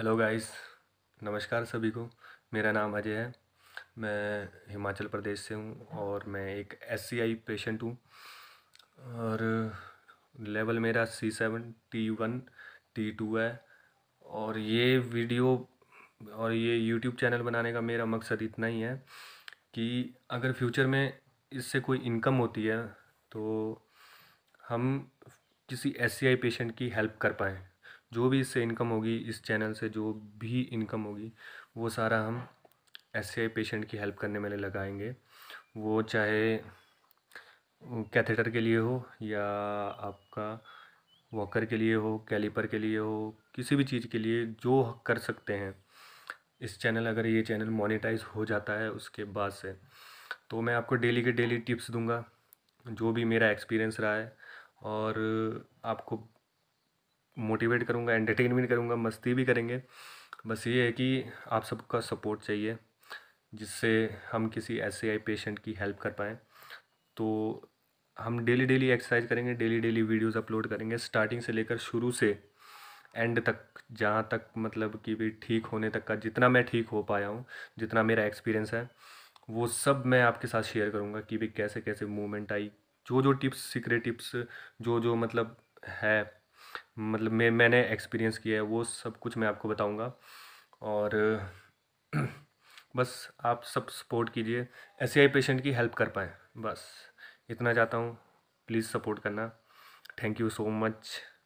hello guys नमस्कार सभी को मेरा नाम अजय है मैं हिमाचल प्रदेश से हूँ और मैं एक एस पेशेंट हूँ और लेवल मेरा C seven T one T two है और ये वीडियो और ये यूट्यूब चैनल बनाने का मेरा मकसद इतना ही है कि अगर फ्यूचर में इससे कोई इनकम होती है तो हम किसी एस पेशेंट की हेल्प कर पाएँ जो भी इससे इनकम होगी इस चैनल से जो भी इनकम होगी वो सारा हम ऐसे पेशेंट की हेल्प करने में लगाएंगे वो चाहे कैथेटर के लिए हो या आपका वॉकर के लिए हो कैलीपर के लिए हो किसी भी चीज़ के लिए जो कर सकते हैं इस चैनल अगर ये चैनल मोनेटाइज हो जाता है उसके बाद से तो मैं आपको डेली के डेली टिप्स दूंगा जो भी मेरा एक्सपीरियंस रहा है और आपको मोटिवेट करूँगा एंटरटेन भी करूँगा मस्ती भी करेंगे बस ये है कि आप सबका सपोर्ट चाहिए जिससे हम किसी ऐसे आई पेशेंट की हेल्प कर पाएँ तो हम डेली डेली एक्सरसाइज करेंगे डेली डेली वीडियोस अपलोड करेंगे स्टार्टिंग से लेकर शुरू से एंड तक जहाँ तक मतलब कि भी ठीक होने तक का जितना मैं ठीक हो पाया हूँ जितना मेरा एक्सपीरियंस है वो सब मैं आपके साथ शेयर करूँगा कि भी कैसे कैसे मूवमेंट आई जो जो टिप्स सीक्रेट टिप्स जो जो मतलब है मतलब मैं मैंने एक्सपीरियंस किया है वो सब कुछ मैं आपको बताऊंगा और बस आप सब सपोर्ट कीजिए एस पेशेंट की हेल्प कर पाएँ बस इतना चाहता हूँ प्लीज़ सपोर्ट करना थैंक यू सो मच